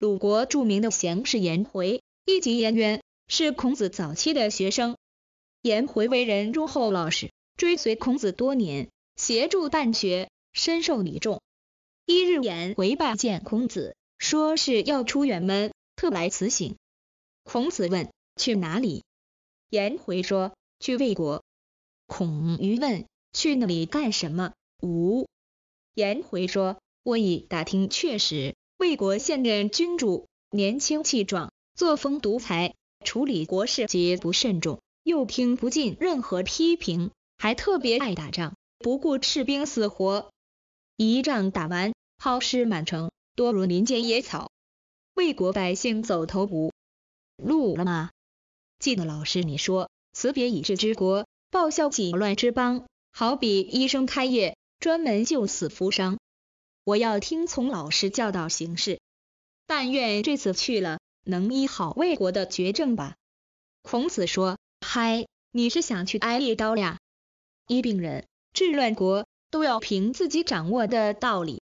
鲁国著名的贤士颜回，一级颜渊，是孔子早期的学生。颜回为人忠厚老实，追随孔子多年，协助办学，深受礼重。一日，颜回拜见孔子，说是要出远门，特来辞行。孔子问去哪里，颜回说去魏国。孔于问去那里干什么？无。颜回说我已打听确实。魏国现任君主年轻气壮，作风独裁，处理国事极不慎重，又听不进任何批评，还特别爱打仗，不顾士兵死活。一仗打完，抛尸满城，多如林间野草。魏国百姓走投无路了吗？记得老师你说，辞别已治之国，报效己乱之邦，好比医生开业，专门救死扶伤。我要听从老师教导行事，但愿这次去了能医好魏国的绝症吧。孔子说：“嗨，你是想去挨一刀呀？医病人、治乱国，都要凭自己掌握的道理。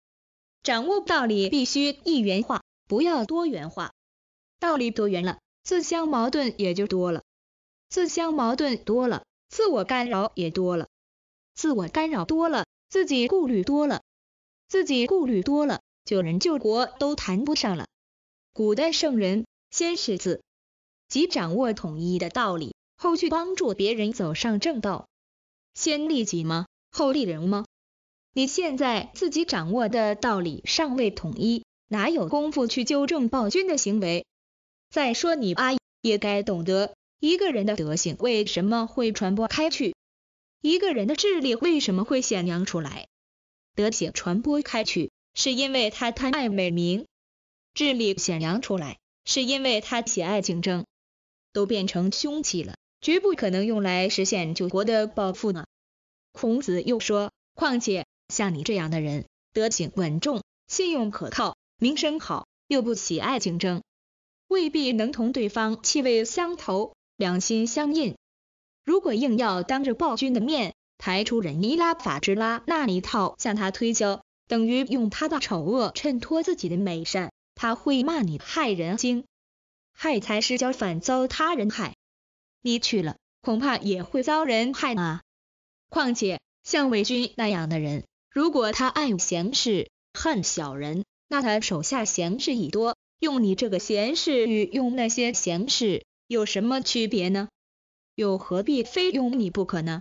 掌握道理必须一元化，不要多元化。道理多元了，自相矛盾也就多了；自相矛盾多了，自我干扰也多了；自我干扰多了，自己顾虑多了。”自己顾虑多了，救人救国都谈不上了。古代圣人先是自己掌握统一的道理，后去帮助别人走上正道。先利己吗？后利人吗？你现在自己掌握的道理尚未统一，哪有功夫去纠正暴君的行为？再说你阿也该懂得，一个人的德行为什么会传播开去？一个人的智力为什么会显扬出来？德行传播开去，是因为他太爱美名；智力显良出来，是因为他喜爱竞争。都变成凶器了，绝不可能用来实现救国的抱负呢。孔子又说，况且像你这样的人，德行稳重，信用可靠，名声好，又不喜爱竞争，未必能同对方气味相投，两心相印。如果硬要当着暴君的面，排出人尼拉法之拉那一套向他推销，等于用他的丑恶衬托自己的美善。他会骂你害人精，害财失交，反遭他人害。你去了，恐怕也会遭人害啊。况且像魏军那样的人，如果他爱闲事，恨小人，那他手下闲事已多，用你这个闲事与用那些闲事有什么区别呢？又何必非用你不可呢？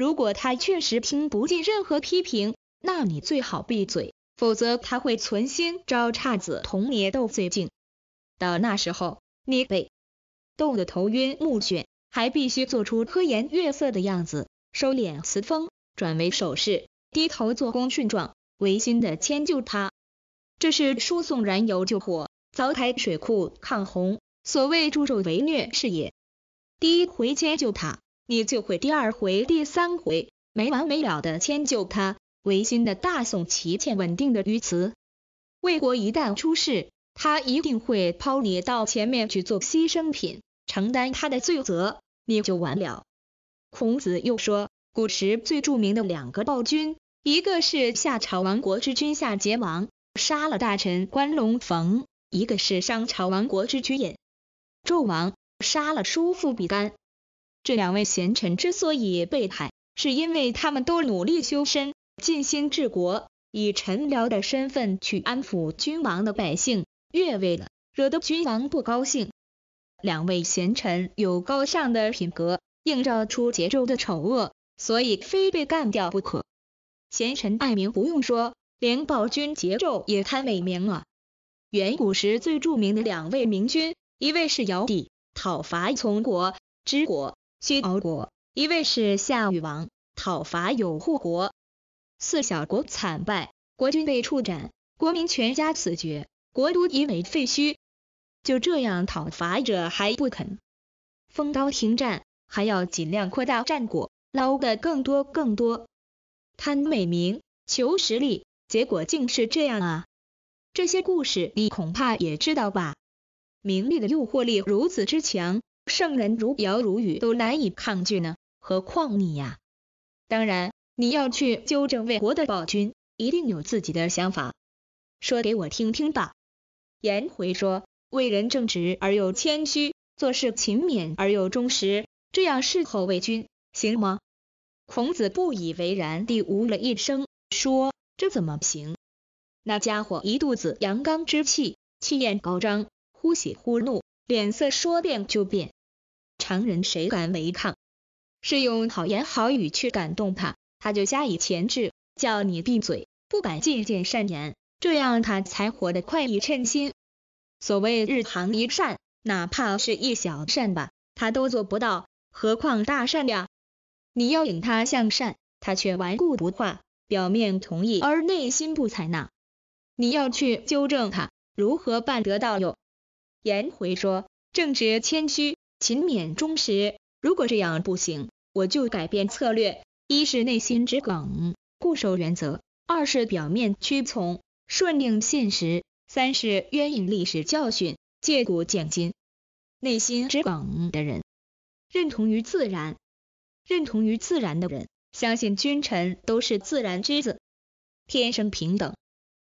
如果他确实听不进任何批评，那你最好闭嘴，否则他会存心找岔子同你斗嘴劲。到那时候，你被逗得头晕目眩，还必须做出和颜悦色的样子，收敛词风，转为手势，低头做功勋状，违心的迁就他。这是输送燃油救火，凿开水库抗洪，所谓助纣为虐是也。第一回迁就他。你就会第二回、第三回没完没了的迁就他，维新的大宋祈欠稳定的于慈，魏国一旦出事，他一定会抛你到前面去做牺牲品，承担他的罪责，你就完了。孔子又说，古时最著名的两个暴君，一个是夏朝亡国之君夏桀王，杀了大臣关龙逢；一个是商朝亡国之君也，纣王杀了叔父比干。这两位贤臣之所以被害，是因为他们都努力修身、尽心治国，以臣僚的身份去安抚君王的百姓，越位了，惹得君王不高兴。两位贤臣有高尚的品格，映照出桀纣的丑恶，所以非被干掉不可。贤臣爱民不用说，连暴君桀纣也贪美名啊。远古时最著名的两位明君，一位是尧帝，讨伐从国、之国。徐敖国，一位是夏禹王讨伐有护国，四小国惨败，国君被处斩，国民全家死绝，国都夷为废墟。就这样，讨伐者还不肯封刀停战，还要尽量扩大战果，捞的更多更多，贪美名，求实力，结果竟是这样啊！这些故事你恐怕也知道吧？名利的诱惑力如此之强。圣人如尧如雨都难以抗拒呢，何况你呀？当然，你要去纠正魏国的暴君，一定有自己的想法。说给我听听吧。颜回说：“为人正直而又谦虚，做事勤勉而又忠实，这样侍候魏君，行吗？”孔子不以为然地呜了一声，说：“这怎么行？那家伙一肚子阳刚之气，气焰高涨，忽喜忽怒，脸色说变就变。”常人谁敢违抗？是用好言好语去感动他，他就加以钳制，叫你闭嘴，不敢进谏善言，这样他才活得快意称心。所谓日行一善，哪怕是一小善吧，他都做不到，何况大善呀？你要引他向善，他却顽固不化，表面同意而内心不采纳。你要去纠正他，如何办得到哟？颜回说：正直谦虚。勤勉忠实，如果这样不行，我就改变策略。一是内心直耿，固守原则；二是表面屈从，顺应现实；三是援引历史教训，借古鉴今。内心直耿的人，认同于自然；认同于自然的人，相信君臣都是自然之子，天生平等。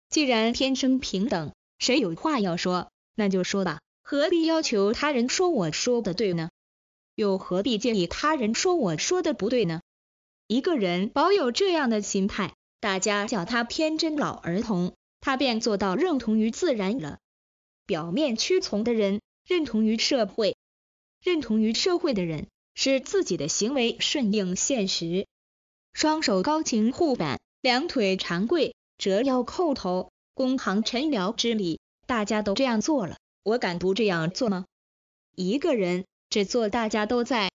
既然天生平等，谁有话要说，那就说吧。何必要求他人说我说的对呢？又何必介意他人说我说的不对呢？一个人保有这样的心态，大家叫他天真老儿童，他便做到认同于自然了。表面屈从的人，认同于社会；认同于社会的人，使自己的行为顺应现实。双手高擎护板，两腿长跪，折腰叩头，恭行臣僚之礼。大家都这样做了。我敢不这样做吗？一个人只做大家都在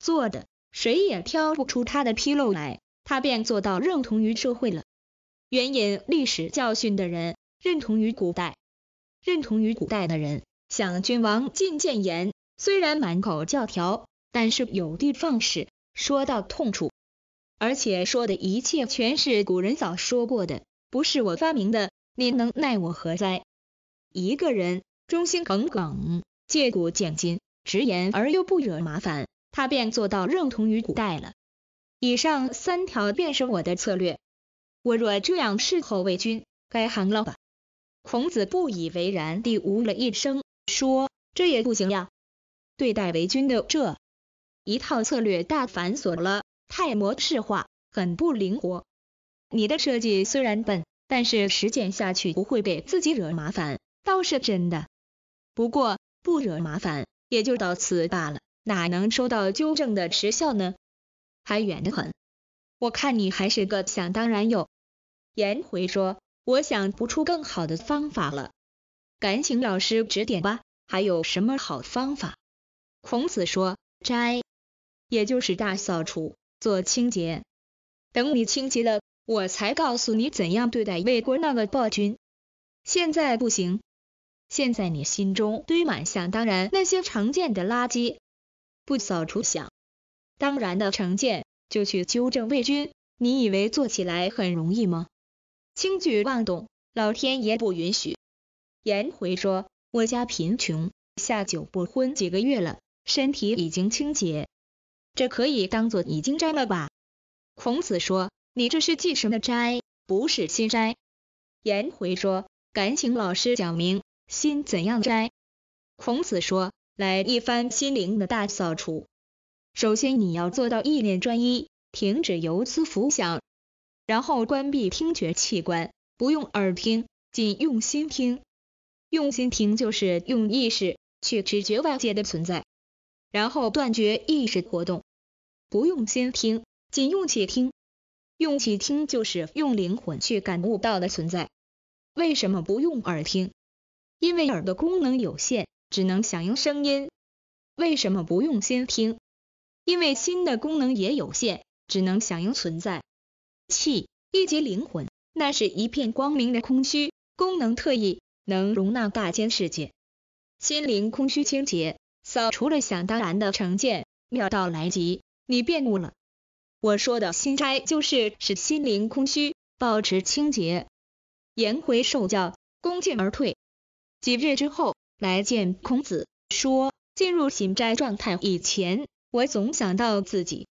做的，谁也挑不出他的纰漏来，他便做到认同于社会了。援引历史教训的人，认同于古代；认同于古代的人，像君王进谏言，虽然满口教条，但是有的放矢，说到痛处，而且说的一切全是古人早说过的，不是我发明的，你能奈我何哉？一个人。忠心耿耿，借古见今，直言而又不惹麻烦，他便做到认同于古代了。以上三条便是我的策略。我若这样侍候为君，该行了吧？孔子不以为然地呜了一声，说：“这也不行呀！对待为君的这一套策略大繁琐了，太模式化，很不灵活。你的设计虽然笨，但是实践下去不会给自己惹麻烦，倒是真的。”不过不惹麻烦也就到此罢了，哪能收到纠正的实效呢？还远得很。我看你还是个想当然哟。颜回说：“我想不出更好的方法了，敢请老师指点吧。还有什么好方法？”孔子说：“斋，也就是大扫除，做清洁。等你清洁了，我才告诉你怎样对待魏国那个暴君。现在不行。”现在你心中堆满想当然那些成见的垃圾，不扫除想当然的成见，就去纠正魏军。你以为做起来很容易吗？轻举妄动，老天爷不允许。颜回说：“我家贫穷，下酒不荤，几个月了，身体已经清洁，这可以当做已经斋了吧？”孔子说：“你这是祭什的斋，不是心斋。”颜回说：“敢请老师讲明。”心怎样摘？孔子说，来一番心灵的大扫除。首先，你要做到意念专一，停止游思浮想，然后关闭听觉器官，不用耳听，仅用心听。用心听就是用意识去知觉外界的存在，然后断绝意识活动，不用心听，仅用气听。用气听就是用灵魂去感悟到的存在。为什么不用耳听？因为耳的功能有限，只能响应声音。为什么不用心听？因为心的功能也有限，只能响应存在。气，一即灵魂，那是一片光明的空虚，功能特异，能容纳大千世界。心灵空虚清洁，扫除了想当然的成见，妙到来及，你便悟了。我说的心斋，就是使心灵空虚，保持清洁。颜回受教，恭敬而退。几日之后来见孔子，说进入心斋状态以前，我总想到自己，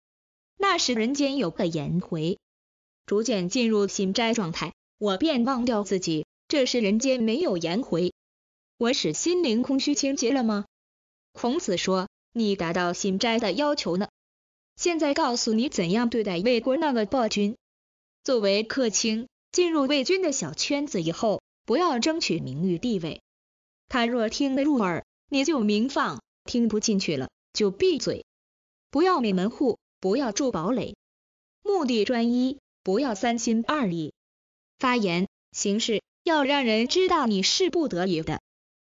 那时人间有个颜回。逐渐进入心斋状态，我便忘掉自己，这时人间没有颜回。我使心灵空虚清洁了吗？孔子说：“你达到心斋的要求呢。现在告诉你怎样对待魏国那个暴君。作为客卿，进入魏军的小圈子以后，不要争取名誉地位。”他若听得入耳，你就明放；听不进去了，就闭嘴。不要没门户，不要筑堡垒，目的专一，不要三心二意。发言、行事要让人知道你是不得已的，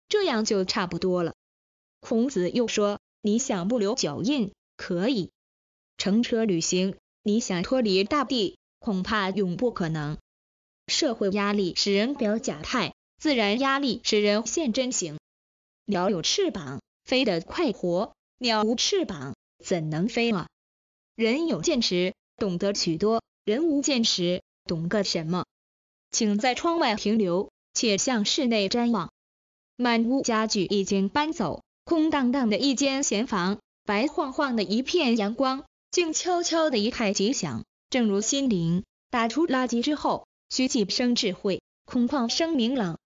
这样就差不多了。孔子又说，你想不留脚印，可以乘车旅行；你想脱离大地，恐怕永不可能。社会压力使人表假态。自然压力使人现真形。鸟有翅膀，飞得快活；鸟无翅膀，怎能飞啊？人有见识，懂得许多；人无见识，懂个什么？请在窗外停留，且向室内瞻望。满屋家具已经搬走，空荡荡的一间闲房，白晃晃的一片阳光，静悄悄的一派吉祥。正如心灵打出垃圾之后，虚寂生智慧，空旷生明朗。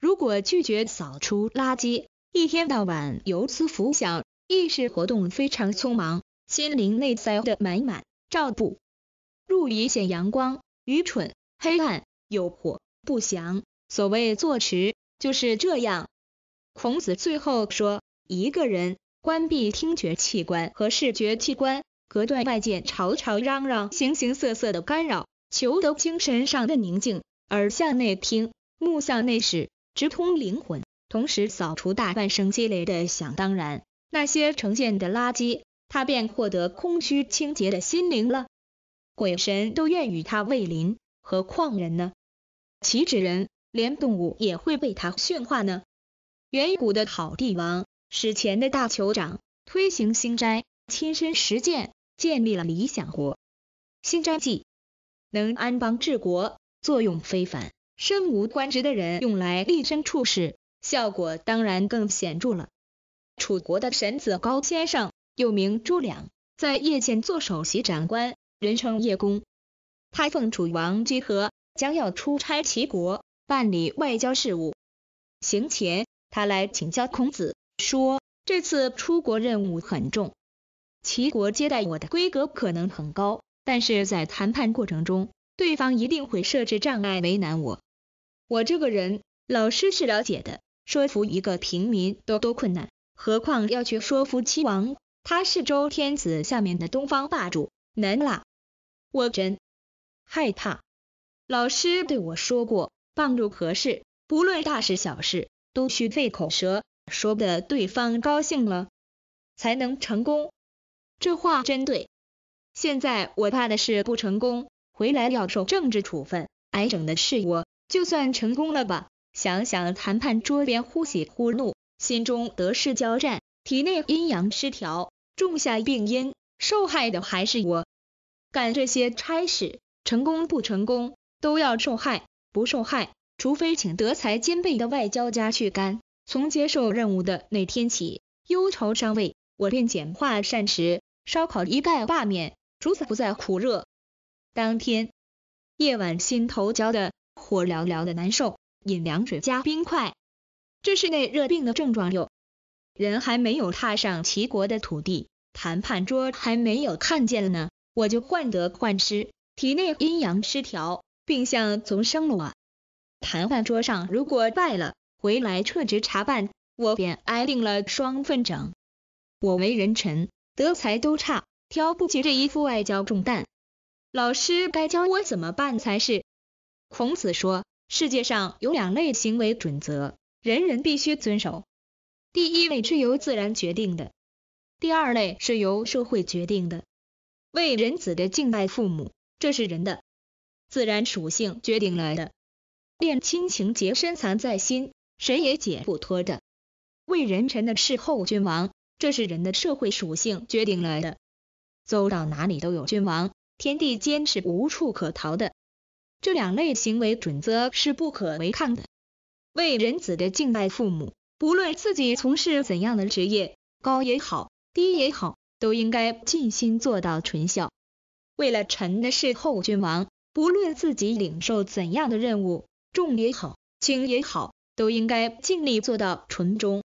如果拒绝扫除垃圾，一天到晚游思浮想，意识活动非常匆忙，心灵内塞得满满，照不入一线阳光，愚蠢、黑暗、诱惑、不祥。所谓坐持，就是这样。孔子最后说，一个人关闭听觉器官和视觉器官，隔断外界吵吵嚷嚷、形形色色的干扰，求得精神上的宁静，耳向内听，目向内视。直通灵魂，同时扫除大半生积累的想当然、那些成见的垃圾，他便获得空虚、清洁的心灵了。鬼神都愿与他为邻，何况人呢？岂止人，连动物也会被他驯化呢？远古的好帝王、史前的大酋长推行星斋，亲身实践，建立了理想国。星斋记能安邦治国，作用非凡。身无官职的人用来立身处世，效果当然更显著了。楚国的神子高先生，又名朱良，在叶县做首席长官，人称叶公。他奉楚王之和，将要出差齐国办理外交事务。行前，他来请教孔子，说这次出国任务很重，齐国接待我的规格可能很高，但是在谈判过程中，对方一定会设置障碍为难我。我这个人，老师是了解的，说服一个平民都多困难，何况要去说服七王？他是周天子下面的东方霸主，难啦！我真害怕。老师对我说过，办任何事，不论大事小事，都需费口舌，说的对方高兴了，才能成功。这话真对。现在我怕的是不成功，回来要受政治处分，挨整的是我。就算成功了吧。想想谈判桌边忽喜忽怒，心中得失交战，体内阴阳失调，种下病因，受害的还是我。干这些差事，成功不成功，都要受害，不受害，除非请德才兼备的外交家去干。从接受任务的那天起，忧愁伤胃，我便简化膳食，烧烤一概罢免，厨子不再苦热。当天夜晚，心头焦的。火燎燎的难受，饮凉水加冰块，这是内热病的症状哟。人还没有踏上齐国的土地，谈判桌还没有看见呢，我就患得患失，体内阴阳失调，病象丛生了啊。谈判桌上如果败了，回来撤职查办，我便挨定了双份整。我为人臣，德才都差，挑不起这一副外交重担。老师该教我怎么办才是？孔子说，世界上有两类行为准则，人人必须遵守。第一类是由自然决定的，第二类是由社会决定的。为人子的敬爱父母，这是人的自然属性决定来的，恋亲情结深藏在心，谁也解不脱的。为人臣的事后君王，这是人的社会属性决定来的，走到哪里都有君王，天地间是无处可逃的。这两类行为准则是不可违抗的。为人子的敬拜父母，不论自己从事怎样的职业，高也好，低也好，都应该尽心做到纯孝。为了臣的事后君王，不论自己领受怎样的任务，重也好，轻也好，都应该尽力做到纯忠。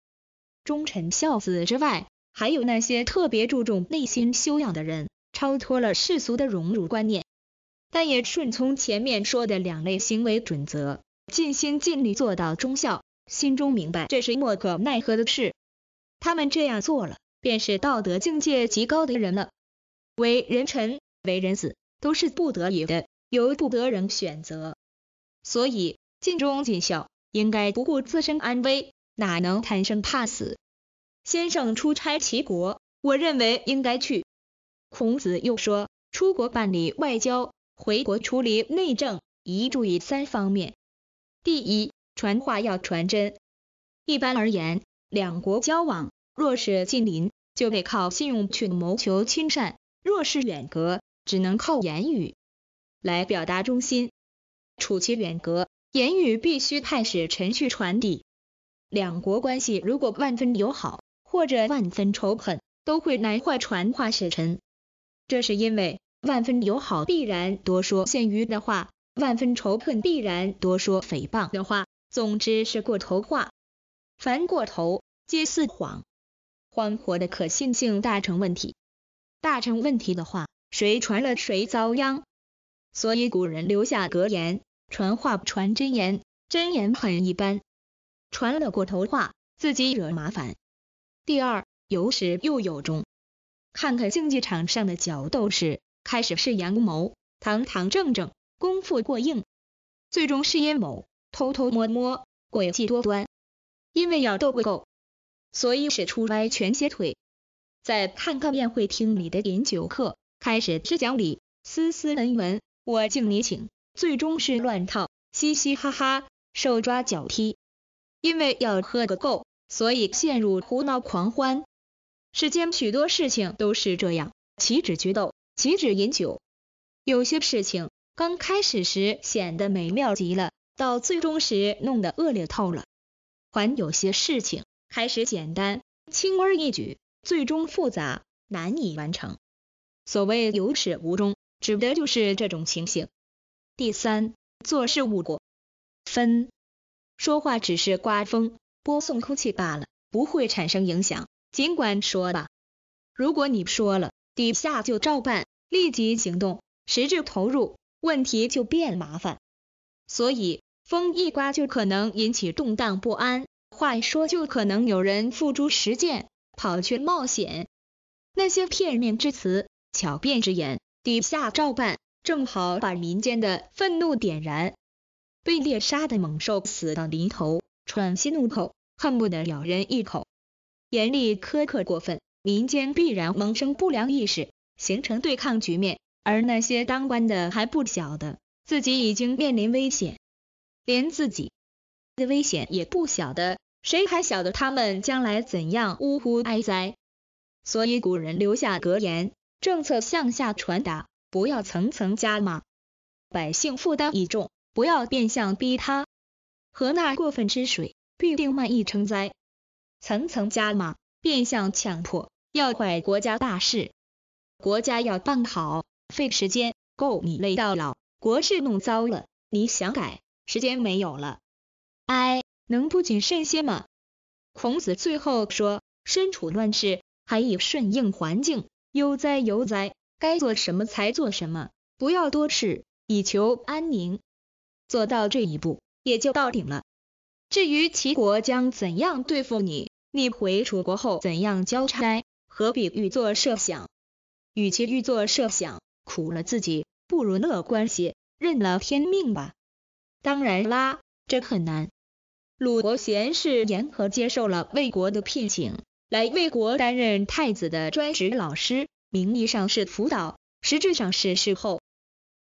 忠臣孝子之外，还有那些特别注重内心修养的人，超脱了世俗的荣辱观念。但也顺从前面说的两类行为准则，尽心尽力做到忠孝，心中明白这是莫可奈何的事。他们这样做了，便是道德境界极高的人了。为人臣、为人子，都是不得已的，由不得人选择。所以，尽忠尽孝，应该不顾自身安危，哪能贪生怕死？先生出差齐国，我认为应该去。孔子又说，出国办理外交。回国处理内政，宜注意三方面。第一，传话要传真。一般而言，两国交往，若是近邻，就得靠信用去谋求亲善；若是远隔，只能靠言语来表达忠心。处其远隔，言语必须派使臣去传递。两国关系如果万分友好，或者万分仇恨，都会难坏传话使臣。这是因为。万分友好必然多说羡于的话，万分仇恨必然多说诽谤的话，总之是过头话，凡过头皆似谎，谎活的可信性大成问题，大成问题的话，谁传了谁遭殃。所以古人留下格言，传话不传真言，真言很一般，传了过头话，自己惹麻烦。第二，有始又有终，看看竞技场上的角斗士。开始是阳谋，堂堂正正，功夫过硬；最终是阴谋，偷偷摸摸，诡计多端。因为要斗个够，所以使出歪拳斜腿。再看看宴会厅里的饮酒客，开始只讲理，斯斯文文，我敬你请；最终是乱套，嘻嘻哈哈，手抓脚踢。因为要喝个够，所以陷入胡闹狂欢。世间许多事情都是这样，岂止决斗？岂止饮酒？有些事情刚开始时显得美妙极了，到最终时弄得恶劣透了；还有些事情开始简单、轻而易举，最终复杂、难以完成。所谓有始无终，指的就是这种情形。第三，做事误果，分，说话只是刮风、播送空气罢了，不会产生影响。尽管说吧，如果你说了。底下就照办，立即行动，实质投入，问题就变麻烦。所以风一刮就可能引起动荡不安，话一说就可能有人付诸实践，跑去冒险。那些片面之词、巧辩之言，底下照办，正好把民间的愤怒点燃。被猎杀的猛兽死到临头，喘息怒吼，恨不得咬人一口，严厉苛刻过分。民间必然萌生不良意识，形成对抗局面，而那些当官的还不晓得自己已经面临危险，连自己的危险也不晓得，谁还晓得他们将来怎样呜呼哀哉？所以古人留下格言：政策向下传达，不要层层加码，百姓负担已重，不要变相逼他。河那过分之水，必定漫溢成灾。层层加码，变相强迫。要坏国家大事，国家要办好，费时间，够你累到老。国事弄糟了，你想改，时间没有了。哎，能不谨慎些吗？孔子最后说，身处乱世，还以顺应环境，悠哉悠哉，该做什么才做什么，不要多事，以求安宁。做到这一步，也就到顶了。至于齐国将怎样对付你，你回楚国后怎样交差。何必欲作设想？与其欲作设想，苦了自己，不如乐观些，认了天命吧。当然啦，这很难。鲁国贤是严和接受了魏国的聘请，来魏国担任太子的专职老师，名义上是辅导，实质上是侍后。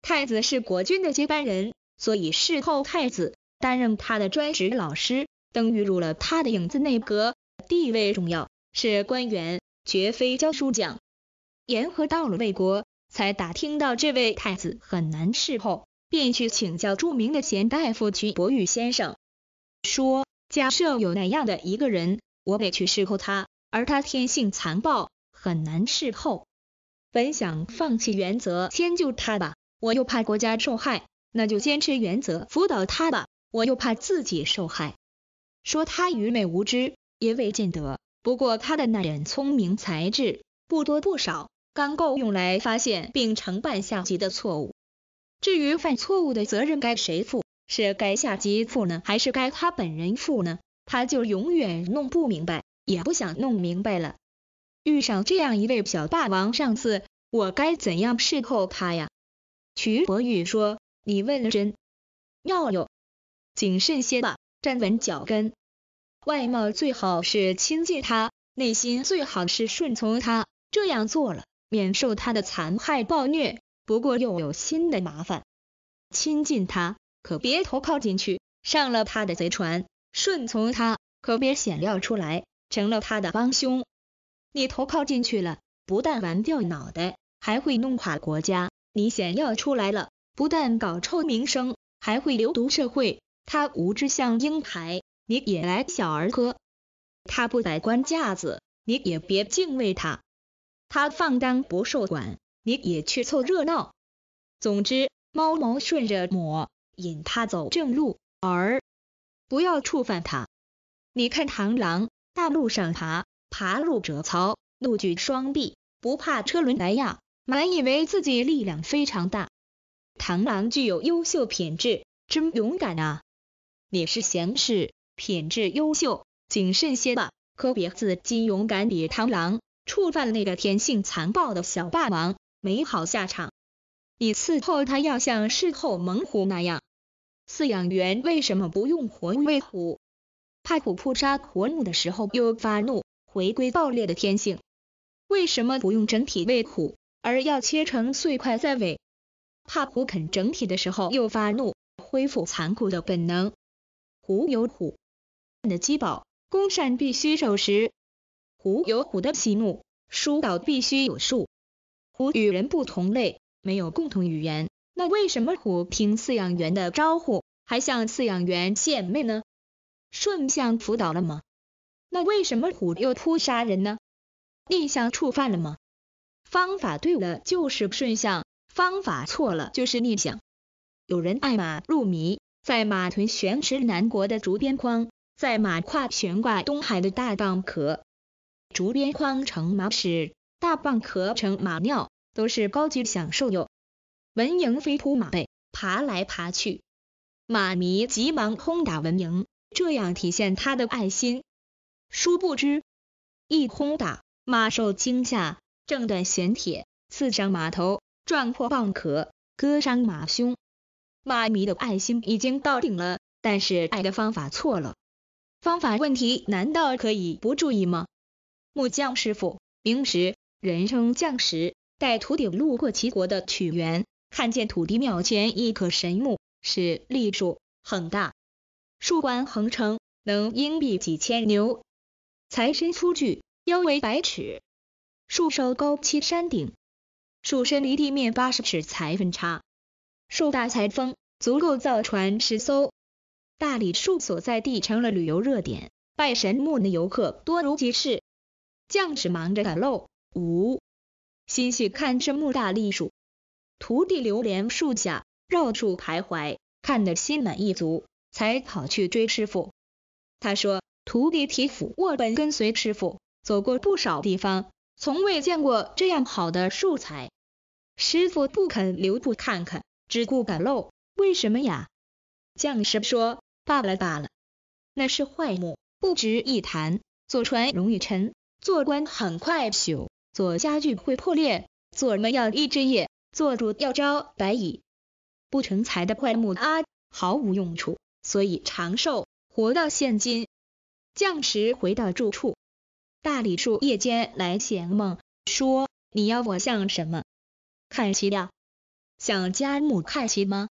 太子是国君的接班人，所以侍后太子担任他的专职老师，等于入了他的影子内阁，地位重要，是官员。绝非教书匠。言和到了魏国，才打听到这位太子很难侍候，便去请教著名的贤大夫屈伯玉先生，说：假设有那样的一个人，我得去侍候他，而他天性残暴，很难侍候。本想放弃原则，迁就他吧，我又怕国家受害；那就坚持原则，辅导他吧，我又怕自己受害。说他愚昧无知，也未见得。不过他的那点聪明才智不多不少，刚够用来发现并承办下级的错误。至于犯错误的责任该谁负，是该下级负呢，还是该他本人负呢？他就永远弄不明白，也不想弄明白了。遇上这样一位小霸王上司，我该怎样侍候他呀？瞿博宇说：“你问真，要有，谨慎些吧，站稳脚跟。”外貌最好是亲近他，内心最好是顺从他，这样做了免受他的残害暴虐。不过又有新的麻烦：亲近他，可别投靠进去，上了他的贼船；顺从他，可别显露出来，成了他的帮凶。你投靠进去了，不但玩掉脑袋，还会弄垮国家；你显露出来了，不但搞臭名声，还会流毒社会。他无知像鹰牌。你也来小儿科，他不摆官架子，你也别敬畏他，他放荡不受管，你也去凑热闹。总之，猫毛顺着抹，引他走正路，儿不要触犯他。你看螳螂大路上爬，爬入者槽，怒举双臂，不怕车轮来压，满以为自己力量非常大。螳螂具有优秀品质，真勇敢啊！你是贤士。品质优秀，谨慎些吧，可别自金勇敢比螳螂，触犯那个天性残暴的小霸王，没好下场。你伺候他要像事后猛虎那样。饲养员为什么不用活喂虎？怕虎扑杀活怒的时候又发怒，回归暴烈的天性。为什么不用整体喂虎，而要切成碎块再喂？怕虎啃整体的时候又发怒，恢复残酷的本能。虎有虎。的饥饱，公善必须守时；虎有虎的喜怒，疏导必须有数。虎与人不同类，没有共同语言。那为什么虎听饲养员的招呼，还向饲养员献媚呢？顺向辅导了吗？那为什么虎又扑杀人呢？逆向触犯了吗？方法对了就是顺向，方法错了就是逆向。有人爱马入迷，在马屯悬池南国的竹编筐。在马胯悬挂东海的大蚌壳，竹编框成马屎，大蚌壳成马尿，都是高级享受哟。蚊蝇飞扑马背，爬来爬去，马迷急忙轰打蚊蝇，这样体现他的爱心。殊不知，一轰打，马受惊吓，挣断衔铁，刺伤马头，撞破蚌壳，割伤马胸。马迷的爱心已经到顶了，但是爱的方法错了。方法问题，难道可以不注意吗？木匠师傅，名时人称匠时，带徒弟路过齐国的曲园，看见土地庙前一棵神木，是栗树，很大，树冠横撑，能荫蔽几千牛，财身粗巨，腰围百尺，树梢高七山顶，树身离地面八十尺才分叉，树大材丰，足够造船十艘。大理树所在地成了旅游热点，拜神木的游客多如其是。将士忙着赶路，五，心细看着木大栗树，徒弟流连树下，绕树徘徊，看得心满意足，才跑去追师傅。他说，徒弟提斧握本跟随师傅走过不少地方，从未见过这样好的树材。师傅不肯留步看看，只顾赶路，为什么呀？将士说。罢了罢了，那是坏木，不值一谈。坐船容易沉，做官很快朽，做家具会破裂，做门要一折页，做主要招白蚁。不成才的坏木啊，毫无用处。所以长寿，活到现今。降时回到住处，大理树夜间来闲梦，说你要我像什么？看齐了，像家木看齐吗？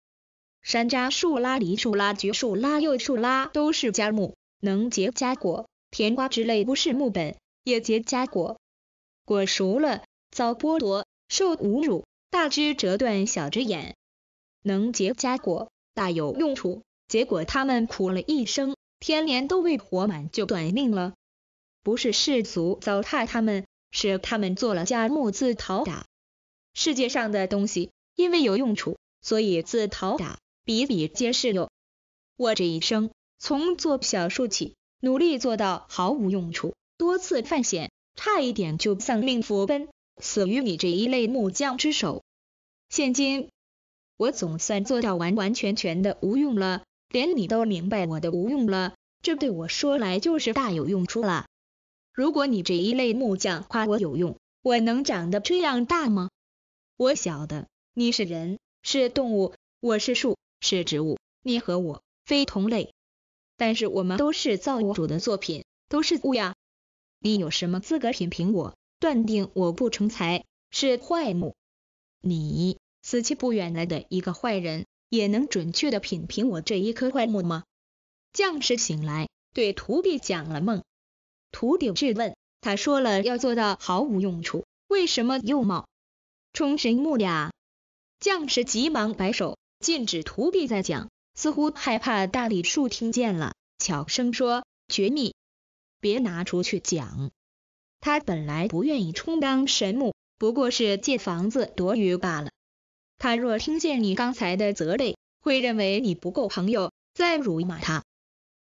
山楂树、拉梨树、拉橘树、拉柚树、拉都是佳木，能结佳果。甜瓜之类不是木本，也结佳果。果熟了，遭剥夺，受侮辱，大枝折断，小枝眼，能结佳果，大有用处。结果他们苦了一生，天年都未活满就短命了。不是世俗糟蹋他们，是他们做了佳木自讨打。世界上的东西，因为有用处，所以自讨打。比比皆是哟！我这一生从做小树起，努力做到毫无用处，多次犯险，差一点就丧命佛奔，死于你这一类木匠之手。现今我总算做到完完全全的无用了，连你都明白我的无用了，这对我说来就是大有用处了。如果你这一类木匠夸我有用，我能长得这样大吗？我晓得你是人，是动物，我是树。是植物，你和我非同类，但是我们都是造物主的作品，都是物呀。你有什么资格品评我，断定我不成才，是坏木？你死期不远来的一个坏人，也能准确的品评我这一棵坏木吗？将士醒来，对徒弟讲了梦，徒弟质问，他说了要做到毫无用处，为什么又冒冲神木呀？将士急忙摆手。禁止徒弟再讲，似乎害怕大李树听见了。悄声说，绝密，别拿出去讲。他本来不愿意充当神木，不过是借房子躲雨罢了。他若听见你刚才的责备，会认为你不够朋友，再辱骂他。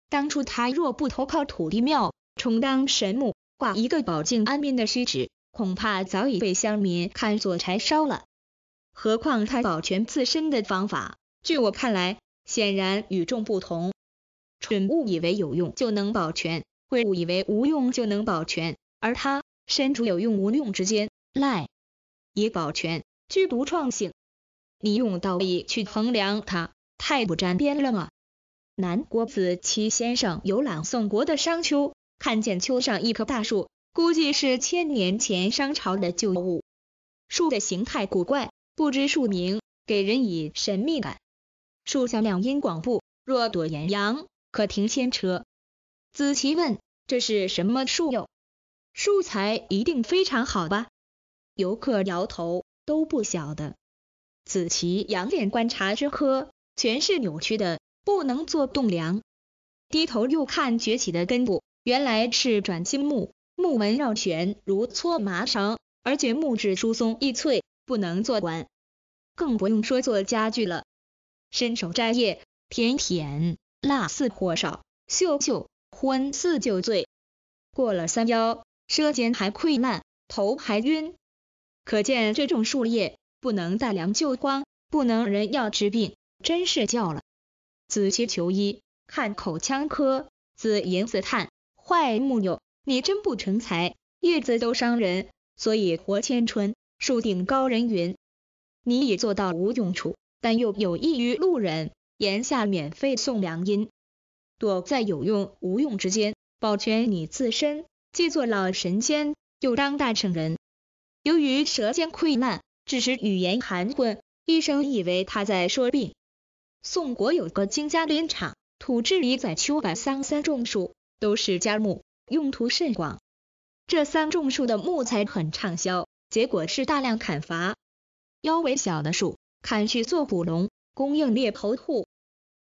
当初他若不投靠土地庙，充当神木，挂一个保境安民的虚职，恐怕早已被乡民看作柴烧了。何况他保全自身的方法，据我看来，显然与众不同。蠢物以为有用就能保全，会误以为无用就能保全，而他身处有用无用之间，赖以保全，具独创性。你用道理去衡量他，太不沾边了吗？南郭子期先生游览宋国的商丘，看见丘上一棵大树，估计是千年前商朝的旧物，树的形态古怪。不知树名，给人以神秘感。树下两阴广布，若躲炎阳，可停千车。子琪问，这是什么树哟？树材一定非常好吧？游客摇头，都不晓得。子琪仰脸观察之科，全是扭曲的，不能做栋梁。低头又看崛起的根部，原来是转青木，木纹绕旋如搓麻绳，而且木质疏松易脆。不能做官，更不用说做家具了。伸手摘叶，甜甜辣似火烧，嗅嗅昏似酒醉。过了三幺，舌尖还溃烂，头还晕。可见这种树叶不能带粮救荒，不能人药治病，真是叫了。子期求医，看口腔科，子言子叹，坏木有，你真不成才，叶子都伤人，所以活千春。树顶高人云：“你已做到无用处，但又有益于路人，言下免费送良音。躲在有用无用之间，保全你自身，既做老神仙，又当大圣人。”由于舌尖溃烂，致使语言含混，医生以为他在说病。宋国有个金家林场，土质里载秋柏、桑三种树，都是佳木，用途甚广。这三种树的木材很畅销。结果是大量砍伐腰围小的树，砍去做捕笼，供应猎头户；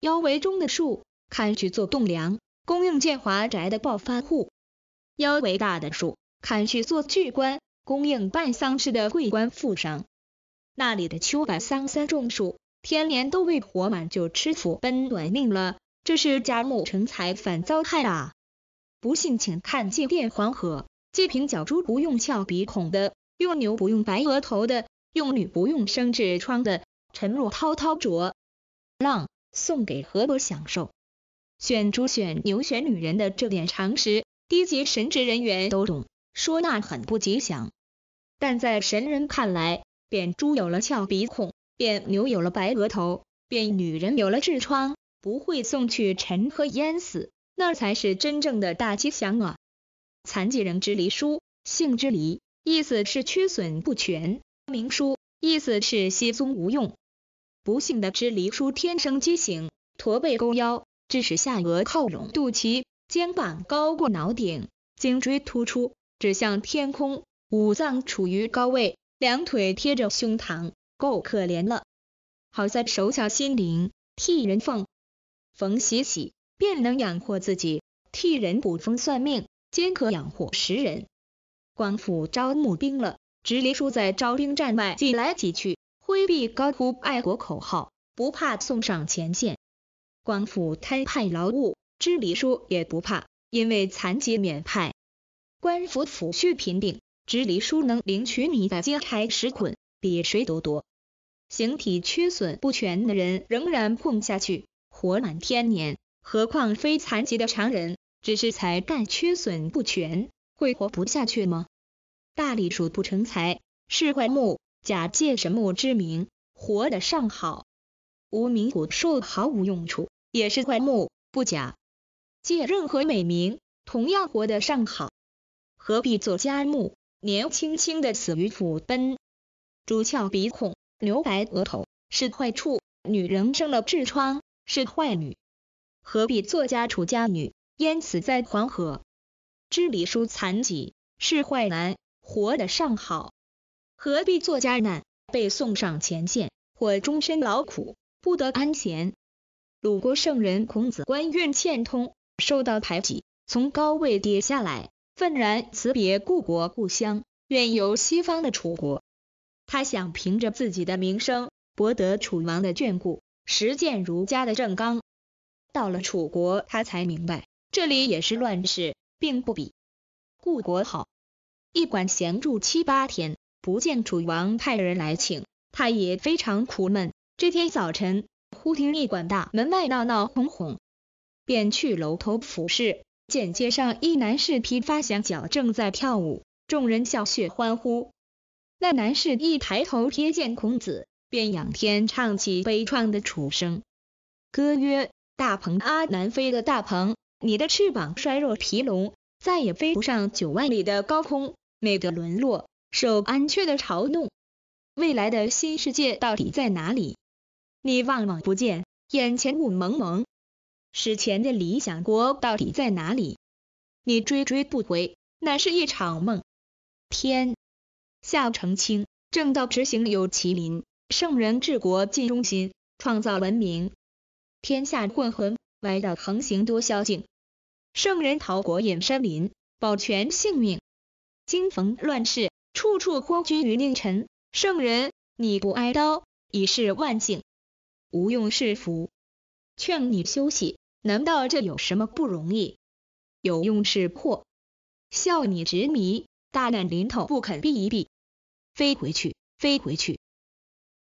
腰围中的树，砍去做栋梁，供应建华宅的暴发户；腰围大的树，砍去做巨棺，供应办丧事的贵官富商。那里的秋柏桑三种树，天年都未活满就吃土奔短命了。这是家木成材反遭害啊！不信，请看借电黄河，借瓶角猪不用撬鼻孔的。用牛不用白额头的，用女不用生痔疮的，沉默滔滔浊浪，送给何伯享受。选猪选牛选女人的这点常识，低级神职人员都懂，说那很不吉祥。但在神人看来，便猪有了翘鼻孔，变牛有了白额头，变女人有了痔疮，不会送去沉河淹死，那才是真正的大吉祥啊！残疾人之离书，性之离。意思是缺损不全，明书意思是息踪无用。不幸的支离书天生畸形，驼背弓腰，致使下颚靠拢肚脐，肩膀高过脑顶，颈椎突出指向天空，五脏处于高位，两腿贴着胸膛，够可怜了。好在手巧心灵，替人缝缝洗洗，便能养活自己，替人卜风算命，兼可养活十人。官府招募兵了，直隶叔在招兵站外挤来挤去，挥臂高呼爱国口号，不怕送上前线。官府摊派劳务，支离叔也不怕，因为残疾免派。官府抚恤贫病，直隶叔能领取米的金柴十捆，比谁都多。形体缺损不全的人仍然混下去，活满天年，何况非残疾的常人，只是才干缺损不全。会活不下去吗？大理鼠不成材是块木，假借神木之名活得上好。无名古树毫无用处，也是块木，不假。借任何美名，同样活得上好。何必做家木？年轻轻的死于斧奔。猪翘鼻孔，留白额头是坏处。女人生了痔疮是坏女，何必做家楚家女，淹死在黄河？知礼书残疾是坏男，活得尚好，何必做家难？被送上前线或终身劳苦，不得安闲。鲁国圣人孔子官运欠通，受到排挤，从高位跌下来，愤然辞别故国故乡，远游西方的楚国。他想凭着自己的名声，博得楚王的眷顾，实践儒家的正纲。到了楚国，他才明白，这里也是乱世。并不比故国好。驿馆闲住七八天，不见楚王派人来请，他也非常苦闷。这天早晨，忽听驿馆大门外闹闹哄哄，便去楼头俯视，见街上一男士披发跣脚正在跳舞，众人笑谑欢呼。那男士一抬头瞥见孔子，便仰天唱起悲怆的楚声，歌曰：大鹏啊，南飞的大鹏。你的翅膀衰弱，疲聋，再也飞不上九万里的高空，美的沦落，受安雀的嘲弄。未来的新世界到底在哪里？你望望不见，眼前雾蒙蒙。史前的理想国到底在哪里？你追追不回，那是一场梦。天下澄清，正道直行有麒麟，圣人治国尽忠心，创造文明。天下混混，歪道横行多宵禁。圣人逃国隐山林，保全性命。今逢乱世，处处昏君于佞臣。圣人，你不挨刀已是万幸，无用是福。劝你休息，难道这有什么不容易？有用是祸，笑你执迷，大难临头不肯避一避，飞回去，飞回去。